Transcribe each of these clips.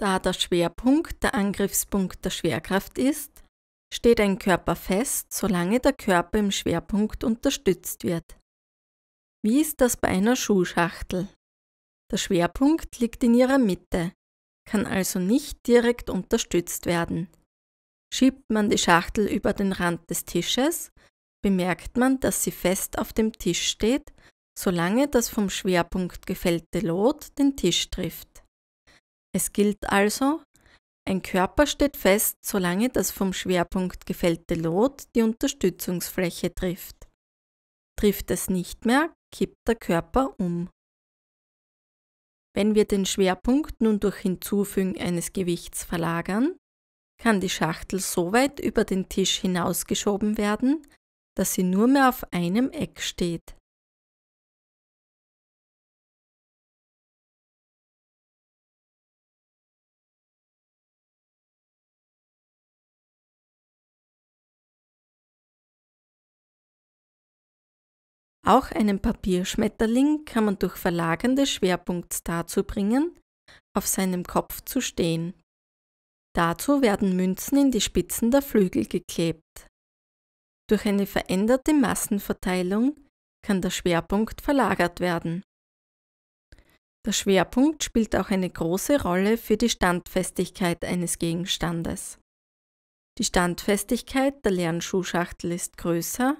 Da der Schwerpunkt der Angriffspunkt der Schwerkraft ist, steht ein Körper fest, solange der Körper im Schwerpunkt unterstützt wird. Wie ist das bei einer Schuhschachtel? Der Schwerpunkt liegt in ihrer Mitte, kann also nicht direkt unterstützt werden. Schiebt man die Schachtel über den Rand des Tisches, bemerkt man, dass sie fest auf dem Tisch steht, solange das vom Schwerpunkt gefällte Lot den Tisch trifft. Es gilt also, ein Körper steht fest, solange das vom Schwerpunkt gefällte Lot die Unterstützungsfläche trifft. Trifft es nicht mehr, kippt der Körper um. Wenn wir den Schwerpunkt nun durch Hinzufügen eines Gewichts verlagern, kann die Schachtel so weit über den Tisch hinausgeschoben werden, dass sie nur mehr auf einem Eck steht. Auch einen Papierschmetterling kann man durch Verlagern des Schwerpunkts dazu bringen, auf seinem Kopf zu stehen. Dazu werden Münzen in die Spitzen der Flügel geklebt. Durch eine veränderte Massenverteilung kann der Schwerpunkt verlagert werden. Der Schwerpunkt spielt auch eine große Rolle für die Standfestigkeit eines Gegenstandes. Die Standfestigkeit der leeren Schuhschachtel ist größer,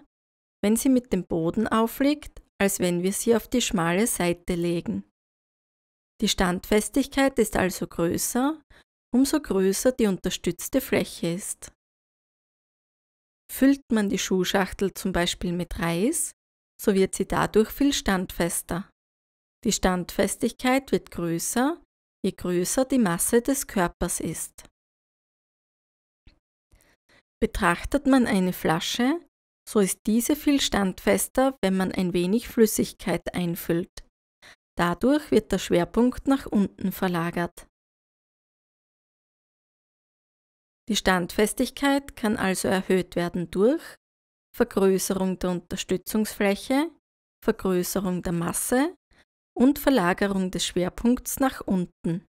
wenn sie mit dem Boden aufliegt, als wenn wir sie auf die schmale Seite legen. Die Standfestigkeit ist also größer, umso größer die unterstützte Fläche ist. Füllt man die Schuhschachtel zum Beispiel mit Reis, so wird sie dadurch viel standfester. Die Standfestigkeit wird größer, je größer die Masse des Körpers ist. Betrachtet man eine Flasche, so ist diese viel standfester, wenn man ein wenig Flüssigkeit einfüllt. Dadurch wird der Schwerpunkt nach unten verlagert. Die Standfestigkeit kann also erhöht werden durch Vergrößerung der Unterstützungsfläche, Vergrößerung der Masse und Verlagerung des Schwerpunkts nach unten.